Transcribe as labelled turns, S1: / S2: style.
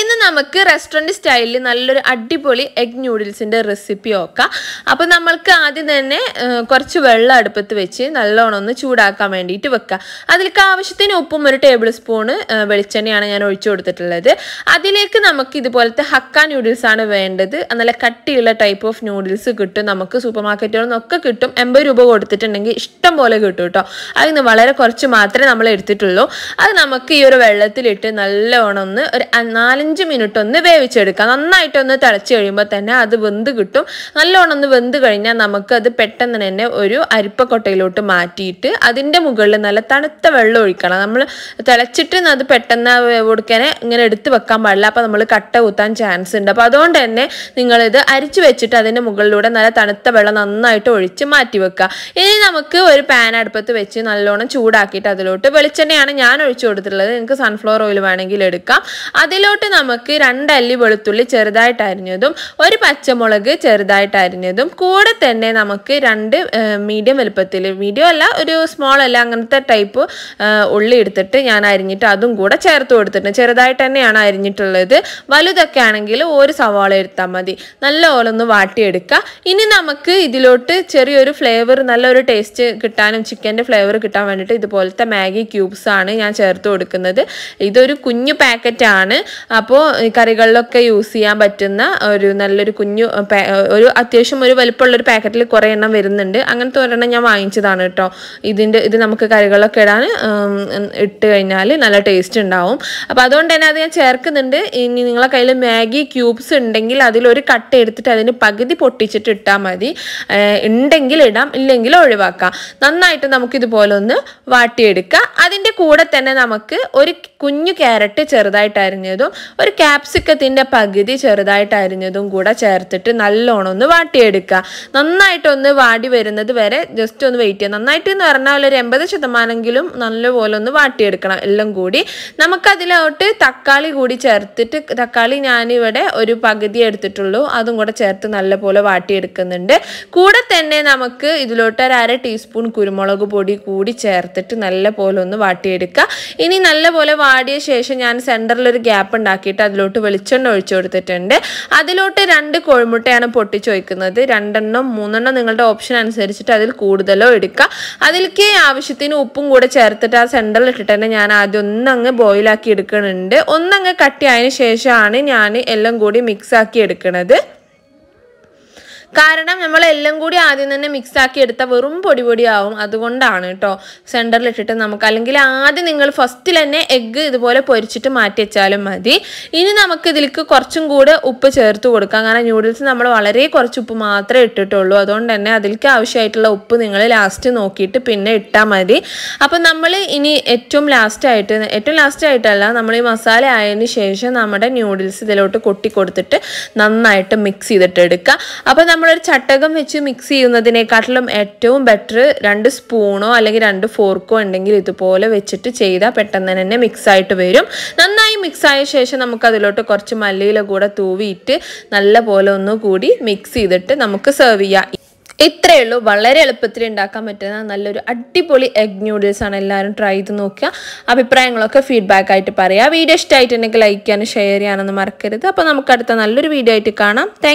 S1: എന്ന് നമുക്ക് റെസ്റ്റോറൻറ്റ് സ്റ്റൈലിൽ നല്ലൊരു അടിപൊളി എഗ് ന്യൂഡിൽസിൻ്റെ റെസിപ്പി നോക്കാം അപ്പോൾ നമ്മൾക്ക് ആദ്യം തന്നെ കുറച്ച് വെള്ളം അടുപ്പത്ത് വെച്ച് നല്ലോണം ഒന്ന് ചൂടാക്കാൻ വേണ്ടിയിട്ട് വെക്കുക അതിലേക്ക് ആവശ്യത്തിന് ഉപ്പും ഒരു ടേബിൾ സ്പൂണ് വെളിച്ചെണ്ണയാണ് ഞാൻ ഒഴിച്ചു കൊടുത്തിട്ടുള്ളത് അതിലേക്ക് നമുക്ക് ഇതുപോലത്തെ ഹക്ക ന്യൂഡിൽസാണ് വേണ്ടത് നല്ല കട്ടിയുള്ള ടൈപ്പ് ഓഫ് ന്യൂഡിൽസ് കിട്ടും നമുക്ക് സൂപ്പർ മാർക്കറ്റുകളിൽ നിന്നൊക്കെ കിട്ടും എൺപത് രൂപ കൊടുത്തിട്ടുണ്ടെങ്കിൽ ഇഷ്ടം പോലെ കിട്ടും കേട്ടോ നിന്ന് വളരെ കുറച്ച് മാത്രമേ നമ്മൾ എടുത്തിട്ടുള്ളൂ അത് നമുക്ക് ഈ ഒരു വെള്ളത്തിലിട്ട് നല്ലോണം ഒന്ന് ഒരു നാലഞ്ച് മിനിറ്റ് ഒന്ന് വേവിച്ചെടുക്കാം നന്നായിട്ടൊന്ന് തിളച്ച് കഴിയുമ്പോൾ തന്നെ അത് വെന്ത് കിട്ടും നല്ലോണം ഒന്ന് വെന്ത് കഴിഞ്ഞാൽ നമുക്കത് പെട്ടെന്ന് തന്നെ ഒരു അരിപ്പക്കൊട്ടയിലോട്ട് മാറ്റിയിട്ട് അതിൻ്റെ മുകളിൽ നല്ല തണുത്ത വെള്ളം ഒഴിക്കണം നമ്മൾ തിളച്ചിട്ട് അത് പെട്ടെന്ന് കൊടുക്കാനെ ഇങ്ങനെ എടുത്ത് വെക്കാൻ പാടില്ല അപ്പോൾ നമ്മൾ കട്ട കുത്താൻ ചാൻസ് ഉണ്ട് അപ്പോൾ അതുകൊണ്ട് തന്നെ നിങ്ങളിത് അരിച്ചു വെച്ചിട്ട് അതിൻ്റെ മുകളിലൂടെ നല്ല തണുത്ത വെള്ളം നന്നായിട്ട് ഒഴിച്ച് മാറ്റി വെക്കുക ഇനി നമുക്ക് ഒരു പാൻ അടുപ്പത്ത് വെച്ച് നല്ലോണം ചൂടാക്കിയിട്ട് അതിലോട്ട് വെളിച്ചെണ്ണയാണ് ഞാൻ ഒഴിച്ചു കൊടുത്തിട്ടുള്ളത് നിങ്ങൾക്ക് സൺഫ്ലവർ ഓയിൽ വേണമെങ്കിൽ എടുക്കാം അതിലോട്ട് നമുക്ക് നമുക്ക് രണ്ടല്ലി വെളുത്തുള്ളി ചെറുതായിട്ട് അരിഞ്ഞതും ഒരു പച്ചമുളക് ചെറുതായിട്ട് അരിഞ്ഞതും കൂടെ തന്നെ നമുക്ക് രണ്ട് മീഡിയം വലുപ്പത്തിൽ മീഡിയം അല്ല ഒരു സ്മോൾ അല്ല അങ്ങനത്തെ ടൈപ്പ് ഉള്ളി എടുത്തിട്ട് ഞാൻ അരിഞ്ഞിട്ട് അതും കൂടെ ചേർത്ത് കൊടുത്തിട്ടുണ്ട് ചെറുതായിട്ട് തന്നെയാണ് അരിഞ്ഞിട്ടുള്ളത് വലുതൊക്കെ ആണെങ്കിൽ ഒരു സവാള എടുത്താൽ മതി നല്ല ഓലൊന്ന് വാട്ടിയെടുക്കുക ഇനി നമുക്ക് ഇതിലോട്ട് ചെറിയൊരു ഫ്ലേവർ നല്ലൊരു ടേസ്റ്റ് കിട്ടാനും ചിക്കൻ്റെ ഫ്ലേവർ കിട്ടാൻ വേണ്ടിയിട്ട് ഇതുപോലത്തെ മാഗി ക്യൂബ്സ് ആണ് ഞാൻ ചേർത്ത് കൊടുക്കുന്നത് ഇതൊരു കുഞ്ഞു പാക്കറ്റാണ് അപ്പോൾ കറികളിലൊക്കെ യൂസ് ചെയ്യാൻ പറ്റുന്ന ഒരു നല്ലൊരു കുഞ്ഞു ഒരു അത്യാവശ്യം ഒരു വലുപ്പമുള്ളൊരു പാക്കറ്റിൽ കുറേ എണ്ണം വരുന്നുണ്ട് അങ്ങനത്തെ ഒരെണ്ണം ഞാൻ വാങ്ങിച്ചതാണ് കേട്ടോ ഇതിൻ്റെ ഇത് നമുക്ക് കറികളൊക്കെ ഇടാൻ ഇട്ട് കഴിഞ്ഞാൽ നല്ല ടേസ്റ്റ് ഉണ്ടാവും അപ്പോൾ അതുകൊണ്ട് തന്നെ അത് ഞാൻ ചേർക്കുന്നുണ്ട് ഇനി നിങ്ങളെ കയ്യിൽ മാഗി ക്യൂബ്സ് ഉണ്ടെങ്കിൽ അതിലൊരു കട്ട് എടുത്തിട്ട് അതിന് പകുതി പൊട്ടിച്ചിട്ട് ഇട്ടാൽ മതി ഉണ്ടെങ്കിൽ ഇടാം ഇല്ലെങ്കിൽ ഒഴിവാക്കാം നന്നായിട്ട് നമുക്കിതുപോലെ ഒന്ന് വാട്ടിയെടുക്കാം അതിൻ്റെ കൂടെ തന്നെ നമുക്ക് ഒരു കുഞ്ഞു ക്യാരറ്റ് ചെറുതായിട്ട് അരിഞ്ഞതും ഒരു ക്യാപ്സിക്കത്തിൻ്റെ പകുതി ചെറുതായിട്ട് അരിഞ്ഞതും കൂടെ ചേർത്തിട്ട് നല്ലോണം ഒന്ന് വാട്ടിയെടുക്കുക നന്നായിട്ടൊന്ന് വാടി വരുന്നത് വരെ ജസ്റ്റ് ഒന്ന് വെയിറ്റ് ചെയ്യുക നന്നായിട്ട് എന്ന് പറഞ്ഞാൽ ഒരു എൺപത് ശതമാനമെങ്കിലും നല്ലപോലെ ഒന്ന് വാട്ടിയെടുക്കണം എല്ലാം കൂടി നമുക്കതിലോട്ട് തക്കാളി കൂടി ചേർത്തിട്ട് തക്കാളി ഞാനിവിടെ ഒരു പകുതി എടുത്തിട്ടുള്ളൂ അതും കൂടെ ചേർത്ത് നല്ലപോലെ വാട്ടിയെടുക്കുന്നുണ്ട് കൂടെ തന്നെ നമുക്ക് ഇതിലോട്ട് ഒരു അര ടീസ്പൂൺ കുരുമുളക് പൊടി കൂടി ചേർത്തിട്ട് നല്ലപോലെ ഒന്ന് വാട്ടിയെടുക്കുക ഇനി നല്ലപോലെ വാടിയ ശേഷം ഞാൻ സെൻറ്ററിലൊരു ഒരു ഗ്യാപ്പ് ഉണ്ടാക്കിയിട്ട് അതിലോട്ട് വെളിച്ചെണ്ണ ഒഴിച്ചു കൊടുത്തിട്ടുണ്ട് അതിലോട്ട് രണ്ട് കോഴിമുട്ടയാണ് പൊട്ടിച്ചു വയ്ക്കുന്നത് രണ്ടെണ്ണം മൂന്നെണ്ണം നിങ്ങളുടെ ഓപ്ഷൻ അനുസരിച്ചിട്ട് അതിൽ കൂടുതലോ എടുക്കുക അതിലേക്ക് ആവശ്യത്തിന് ഉപ്പും കൂടെ ചേർത്തിട്ട് ആ സെൻറ്ററിൽ ഇട്ടിട്ട് തന്നെ ഞാൻ ആദ്യം ഒന്നങ്ങ് ബോയിലാക്കി എടുക്കുന്നുണ്ട് ഒന്നങ്ങ് കട്ടിയായതിനു ശേഷമാണ് ഞാൻ എല്ലാം കൂടി മിക്സ് ആക്കി എടുക്കുന്നത് കാരണം നമ്മളെല്ലാം കൂടി ആദ്യം തന്നെ മിക്സ് ആക്കി എടുത്താൽ വെറും പൊടി പൊടിയാവും അതുകൊണ്ടാണ് കേട്ടോ സെൻറ്ററിലിട്ടിട്ട് നമുക്ക് അല്ലെങ്കിൽ ആദ്യം നിങ്ങൾ ഫസ്റ്റിൽ തന്നെ എഗ്ഗ് ഇതുപോലെ പൊരിച്ചിട്ട് മാറ്റി വെച്ചാലും മതി ഇനി നമുക്ക് ഇതിലേക്ക് കുറച്ചും കൂടെ ഉപ്പ് ചേർത്ത് കൊടുക്കാം കാരണം ന്യൂഡിൽസ് നമ്മൾ വളരെ കുറച്ച് ഉപ്പ് മാത്രമേ ഇട്ടിട്ടുള്ളൂ അതുകൊണ്ട് തന്നെ അതിലേക്ക് ആവശ്യമായിട്ടുള്ള ഉപ്പ് നിങ്ങൾ ലാസ്റ്റ് നോക്കിയിട്ട് പിന്നെ ഇട്ടാൽ മതി അപ്പം നമ്മൾ ഇനി ഏറ്റവും ലാസ്റ്റായിട്ട് ഏറ്റവും ലാസ്റ്റായിട്ടല്ല നമ്മൾ ഈ മസാല ആയതിന് ശേഷം നമ്മുടെ ന്യൂഡിൽസ് ഇതിലോട്ട് കൊട്ടി കൊടുത്തിട്ട് നന്നായിട്ട് മിക്സ് ചെയ്തിട്ട് എടുക്കുക അപ്പോൾ നമ്മളൊരു ചട്ടകം വെച്ച് മിക്സ് ചെയ്യുന്നതിനെക്കാട്ടിലും ഏറ്റവും ബെറ്റർ രണ്ട് സ്പൂണോ അല്ലെങ്കിൽ രണ്ട് ഫോർക്കോ ഉണ്ടെങ്കിൽ ഇതുപോലെ വെച്ചിട്ട് ചെയ്താൽ പെട്ടെന്ന് തന്നെ മിക്സായിട്ട് വരും നന്നായി മിക്സായ ശേഷം നമുക്ക് അതിലോട്ട് കുറച്ച് മല്ലിയില കൂടെ തൂവിയിട്ട് നല്ല പോലെ ഒന്നുകൂടി മിക്സ് ചെയ്തിട്ട് നമുക്ക് സെർവ് ചെയ്യാം ഇത്രയേ ഉള്ളൂ വളരെ എളുപ്പത്തിൽ ഉണ്ടാക്കാൻ പറ്റുന്ന നല്ലൊരു അടിപൊളി എഗ് ന്യൂഡിൽസ് ആണ് എല്ലാവരും ട്രൈ ചെയ്ത് നോക്കുക അഭിപ്രായങ്ങളൊക്കെ ഫീഡ്ബാക്ക് ആയിട്ട് പറയുക വീഡിയോ ഇഷ്ടമായിട്ടുണ്ടെങ്കിൽ ലൈക്ക് ചെയ്യാനും ഷെയർ ചെയ്യാനൊന്നും മറക്കരുത് അപ്പോൾ നമുക്ക് അടുത്ത നല്ലൊരു വീഡിയോ ആയിട്ട് കാണാം